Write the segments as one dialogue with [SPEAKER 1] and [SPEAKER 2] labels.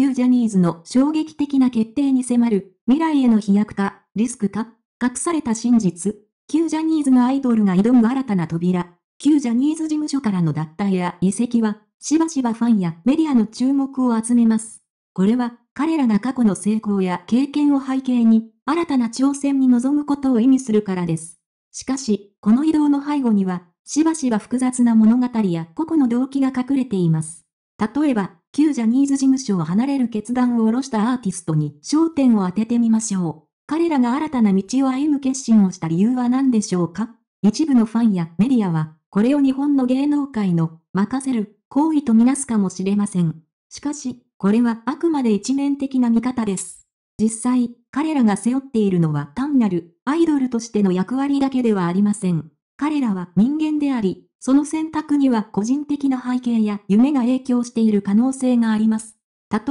[SPEAKER 1] 旧ジャニーズの衝撃的な決定に迫る、未来への飛躍か、リスクか、隠された真実、旧ジャニーズのアイドルが挑む新たな扉、旧ジャニーズ事務所からの脱退や移籍は、しばしばファンやメディアの注目を集めます。これは、彼らが過去の成功や経験を背景に、新たな挑戦に臨むことを意味するからです。しかし、この移動の背後には、しばしば複雑な物語や個々の動機が隠れています。例えば、旧ジャニーズ事務所を離れる決断を下ろしたアーティストに焦点を当ててみましょう。彼らが新たな道を歩む決心をした理由は何でしょうか一部のファンやメディアは、これを日本の芸能界の任せる行為とみなすかもしれません。しかし、これはあくまで一面的な見方です。実際、彼らが背負っているのは単なるアイドルとしての役割だけではありません。彼らは人間であり、その選択には個人的な背景や夢が影響している可能性があります。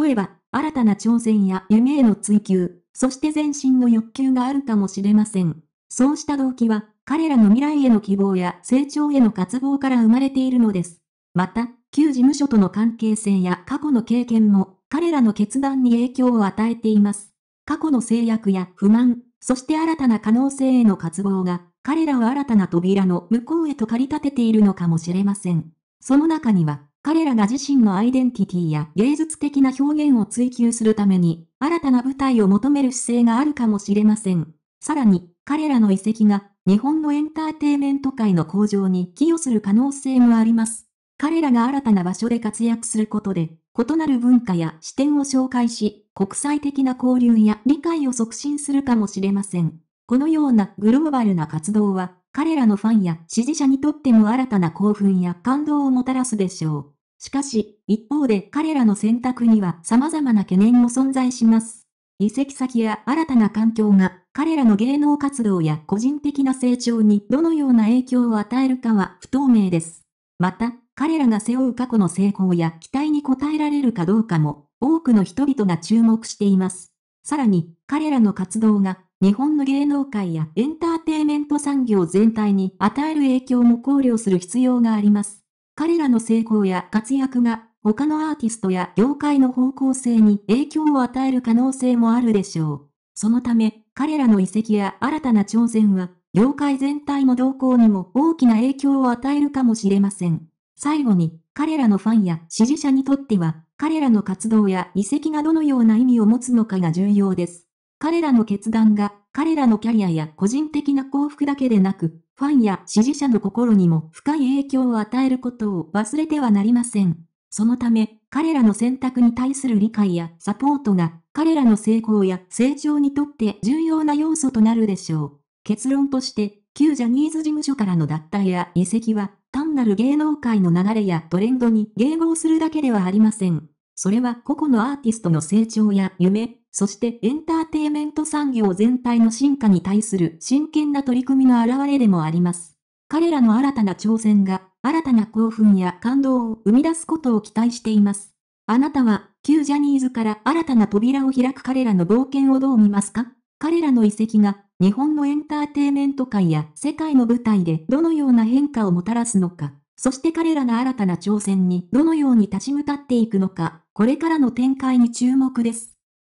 [SPEAKER 1] 例えば、新たな挑戦や夢への追求、そして全身の欲求があるかもしれません。そうした動機は、彼らの未来への希望や成長への渇望から生まれているのです。また、旧事務所との関係性や過去の経験も、彼らの決断に影響を与えています。過去の制約や不満、そして新たな可能性への渇望が、彼らは新たな扉の向こうへと駆り立てているのかもしれません。その中には、彼らが自身のアイデンティティや芸術的な表現を追求するために、新たな舞台を求める姿勢があるかもしれません。さらに、彼らの遺跡が、日本のエンターテイメント界の向上に寄与する可能性もあります。彼らが新たな場所で活躍することで、異なる文化や視点を紹介し、国際的な交流や理解を促進するかもしれません。このようなグローバルな活動は、彼らのファンや支持者にとっても新たな興奮や感動をもたらすでしょう。しかし、一方で彼らの選択には様々な懸念も存在します。移籍先や新たな環境が彼らの芸能活動や個人的な成長にどのような影響を与えるかは不透明です。また、彼らが背負う過去の成功や期待に応えられるかどうかも多くの人々が注目しています。さらに、彼らの活動が日本の芸能界やエンターテイメント産業全体に与える影響も考慮する必要があります。彼らの成功や活躍が他のアーティストや業界の方向性に影響を与える可能性もあるでしょう。そのため、彼らの遺跡や新たな挑戦は、業界全体の動向にも大きな影響を与えるかもしれません。最後に、彼らのファンや支持者にとっては、彼らの活動や遺跡がどのような意味を持つのかが重要です。彼らの決断が、彼らのキャリアや個人的な幸福だけでなく、ファンや支持者の心にも深い影響を与えることを忘れてはなりません。そのため、彼らの選択に対する理解やサポートが、彼らの成功や成長にとって重要な要素となるでしょう。結論として、旧ジャニーズ事務所からの脱退や移籍は、単なる芸能界の流れやトレンドに迎合するだけではありません。それは個々のアーティストの成長や夢、そしてエンターテイメント産業全体の進化に対する真剣な取り組みの表れでもあります。彼らの新たな挑戦が、新たな興奮や感動を生み出すことを期待しています。あなたは、旧ジャニーズから新たな扉を開く彼らの冒険をどう見ますか彼らの遺跡が、日本のエンターテイメント界や世界の舞台でどのような変化をもたらすのか。そして彼らの新たな挑戦にどのように立ち向かっていくのか、これからの展開に注目です。